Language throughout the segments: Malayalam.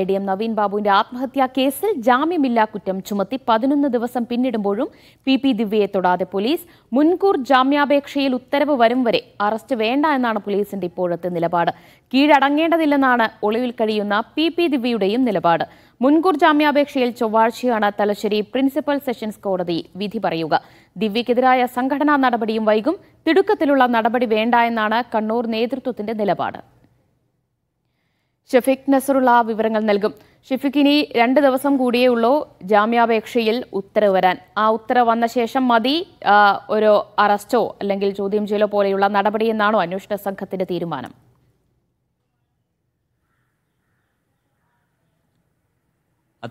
എ ഡി എം നവീൻ ബാബുവിന്റെ ആത്മഹത്യാ കേസിൽ ജാമ്യമില്ലാ കുറ്റം ചുമത്തി പതിനൊന്ന് ദിവസം പിന്നിടുമ്പോഴും പി പി ദിവ്യയെ തൊടാതെ പോലീസ് മുൻകൂർ ജാമ്യാപേക്ഷയിൽ ഉത്തരവ് വരും വരെ അറസ്റ്റ് വേണ്ട എന്നാണ് പോലീസിന്റെ ഇപ്പോഴത്തെ നിലപാട് കീഴടങ്ങേണ്ടതില്ലെന്നാണ് ഒളിവിൽ കഴിയുന്ന പി പി ദിവ്യയുടെയും നിലപാട് മുൻകൂർ ജാമ്യാപേക്ഷയിൽ ചൊവ്വാഴ്ചയാണ് തലശ്ശേരി പ്രിൻസിപ്പൽ സെഷൻസ് കോടതി വിധി പറയുക ദിവ്യക്കെതിരായ സംഘടനാ നടപടിയും വൈകും തിടുക്കത്തിലുള്ള നടപടി വേണ്ട എന്നാണ് കണ്ണൂർ നേതൃത്വത്തിന്റെ നിലപാട് ഷഫീഖ് നസറുള്ള വിവരങ്ങൾ നൽകും ഷഫീഖ് ഇനി രണ്ട് ദിവസം കൂടിയേ ഉള്ളൂ ജാമ്യാപേക്ഷയിൽ ഉത്തരവ് വരാൻ ആ ഉത്തരവ് വന്ന ശേഷം മതി ഒരു അറസ്റ്റോ അല്ലെങ്കിൽ ചോദ്യം ചെയ്യലോ പോലെയുള്ള നടപടിയെന്നാണോ അന്വേഷണ സംഘത്തിന്റെ തീരുമാനം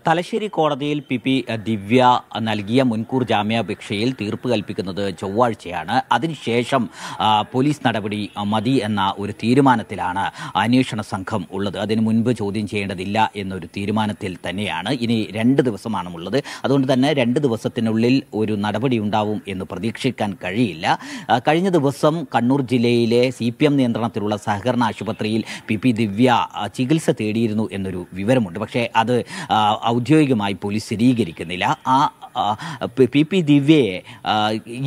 തലശ്ശേരി കോടതിയിൽ പി പി ദിവ്യ നൽകിയ മുൻകൂർ ജാമ്യാപേക്ഷയിൽ തീർപ്പ് കൽപ്പിക്കുന്നത് ചൊവ്വാഴ്ചയാണ് അതിനുശേഷം പോലീസ് നടപടി മതി എന്ന ഒരു തീരുമാനത്തിലാണ് അന്വേഷണ സംഘം ഉള്ളത് അതിനു മുൻപ് ചോദ്യം ചെയ്യേണ്ടതില്ല എന്നൊരു തീരുമാനത്തിൽ തന്നെയാണ് ഇനി രണ്ട് ദിവസമാണ് ഉള്ളത് അതുകൊണ്ട് തന്നെ രണ്ട് ദിവസത്തിനുള്ളിൽ ഒരു നടപടി ഉണ്ടാവും എന്ന് പ്രതീക്ഷിക്കാൻ കഴിയില്ല കഴിഞ്ഞ ദിവസം കണ്ണൂർ ജില്ലയിലെ സി പി എം നിയന്ത്രണത്തിലുള്ള സഹകരണ ആശുപത്രിയിൽ പി പി ദിവ്യ ചികിത്സ തേടിയിരുന്നു എന്നൊരു വിവരമുണ്ട് പക്ഷേ അത് ഔദ്യോഗികമായി പോലീസ് സ്ഥിരീകരിക്കുന്നില്ല ആ പി പി ദിവ്യയെ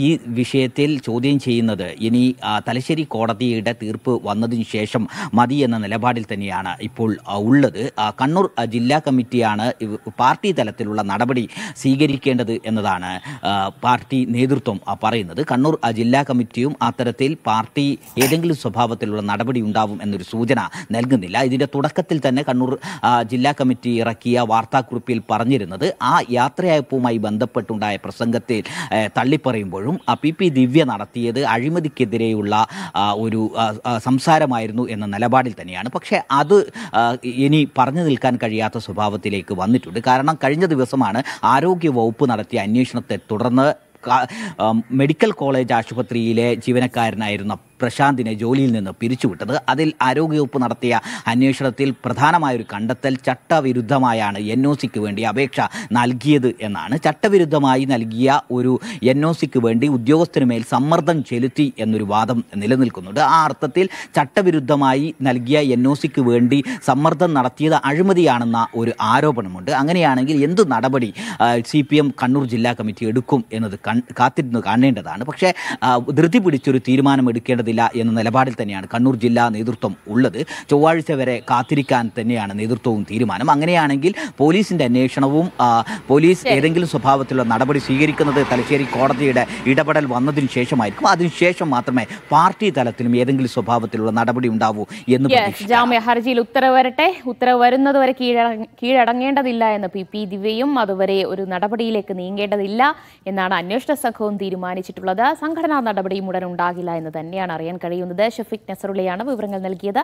ഈ വിഷയത്തിൽ ചോദ്യം ചെയ്യുന്നത് ഇനി തലശ്ശേരി കോടതിയുടെ തീർപ്പ് വന്നതിന് ശേഷം മതി എന്ന നിലപാടിൽ തന്നെയാണ് ഇപ്പോൾ ഉള്ളത് കണ്ണൂർ ജില്ലാ കമ്മിറ്റിയാണ് പാർട്ടി തലത്തിലുള്ള നടപടി സ്വീകരിക്കേണ്ടത് എന്നതാണ് പാർട്ടി നേതൃത്വം പറയുന്നത് കണ്ണൂർ ജില്ലാ കമ്മിറ്റിയും അത്തരത്തിൽ പാർട്ടി ഏതെങ്കിലും സ്വഭാവത്തിലുള്ള നടപടി ഉണ്ടാവും എന്നൊരു സൂചന നൽകുന്നില്ല ഇതിൻ്റെ തുടക്കത്തിൽ തന്നെ കണ്ണൂർ ജില്ലാ കമ്മിറ്റി ഇറക്കിയ വാർത്താ വാർത്താക്കുറിപ്പിൽ പറഞ്ഞിരുന്നത് ആ യാത്രയയപ്പുമായി ബന്ധപ്പെട്ടുണ്ടായ പ്രസംഗത്തിൽ തള്ളിപ്പറയുമ്പോഴും പി പി ദിവ്യ നടത്തിയത് അഴിമതിക്കെതിരെയുള്ള ഒരു സംസാരമായിരുന്നു എന്ന നിലപാടിൽ തന്നെയാണ് പക്ഷേ അത് ഇനി പറഞ്ഞു നിൽക്കാൻ കഴിയാത്ത സ്വഭാവത്തിലേക്ക് വന്നിട്ടുണ്ട് കാരണം കഴിഞ്ഞ ദിവസമാണ് ആരോഗ്യ വകുപ്പ് നടത്തിയ അന്വേഷണത്തെ തുടർന്ന് മെഡിക്കൽ കോളേജ് ആശുപത്രിയിലെ ജീവനക്കാരനായിരുന്ന പ്രശാന്തിനെ ജോലിയിൽ നിന്ന് പിരിച്ചുവിട്ടത് അതിൽ ആരോഗ്യവകുപ്പ് നടത്തിയ അന്വേഷണത്തിൽ പ്രധാനമായൊരു കണ്ടെത്തൽ ചട്ടവിരുദ്ധമായാണ് എൻ ഒ സിക്ക് വേണ്ടി അപേക്ഷ നൽകിയത് എന്നാണ് ചട്ടവിരുദ്ധമായി നൽകിയ ഒരു എൻ ഒ സിക്ക് വേണ്ടി ഉദ്യോഗസ്ഥന് മേൽ സമ്മർദ്ദം ചെലുത്തി എന്നൊരു വാദം നിലനിൽക്കുന്നുണ്ട് ആ അർത്ഥത്തിൽ ചട്ടവിരുദ്ധമായി നൽകിയ എൻ ഒ സിക്ക് വേണ്ടി സമ്മർദ്ദം നടത്തിയത് അഴിമതിയാണെന്ന ഒരു ആരോപണമുണ്ട് അങ്ങനെയാണെങ്കിൽ എന്ത് നടപടി സി പി എം കണ്ണൂർ ജില്ലാ കമ്മിറ്റി എടുക്കും എന്നത് കാത്തിരുന്ന് കാണേണ്ടതാണ് പക്ഷേ ധൃതി പിടിച്ചൊരു തീരുമാനം എടുക്കേണ്ടത് ചെയ്യേണ്ടതില്ല എന്ന നിലപാടിൽ തന്നെയാണ് കണ്ണൂർ ജില്ലാ നേതൃത്വം ഉള്ളത് ചൊവ്വാഴ്ച വരെ കാത്തിരിക്കാൻ തന്നെയാണ് നേതൃത്വവും തീരുമാനം അങ്ങനെയാണെങ്കിൽ പോലീസിന്റെ അന്വേഷണവും പോലീസ് ഏതെങ്കിലും സ്വഭാവത്തിലുള്ള നടപടി സ്വീകരിക്കുന്നത് തലശ്ശേരി കോടതിയുടെ ഇടപെടൽ വന്നതിന് ശേഷമായിരിക്കും അതിനുശേഷം മാത്രമേ പാർട്ടി തലത്തിലും ഏതെങ്കിലും സ്വഭാവത്തിലുള്ള നടപടി ഉണ്ടാവൂ എന്ന് ജാമ്യ ഹർജിയിൽ ഉത്തരവ് വരട്ടെ ഉത്തരവ് വരുന്നതുവരെ കീഴടങ്ങേണ്ടതില്ല എന്ന് പി പി ദിവ്യയും അതുവരെ ഒരു നടപടിയിലേക്ക് നീങ്ങേണ്ടതില്ല എന്നാണ് അന്വേഷണ സംഘവും തീരുമാനിച്ചിട്ടുള്ളത് സംഘടനാ നടപടിയും ഉടൻ ഉണ്ടാകില്ല എന്ന് തന്നെയാണ് അറിയാൻ കഴിയുന്നത് ഷഫിക് നസറുള്ളയാണ് വിവരങ്ങൾ നൽകിയത്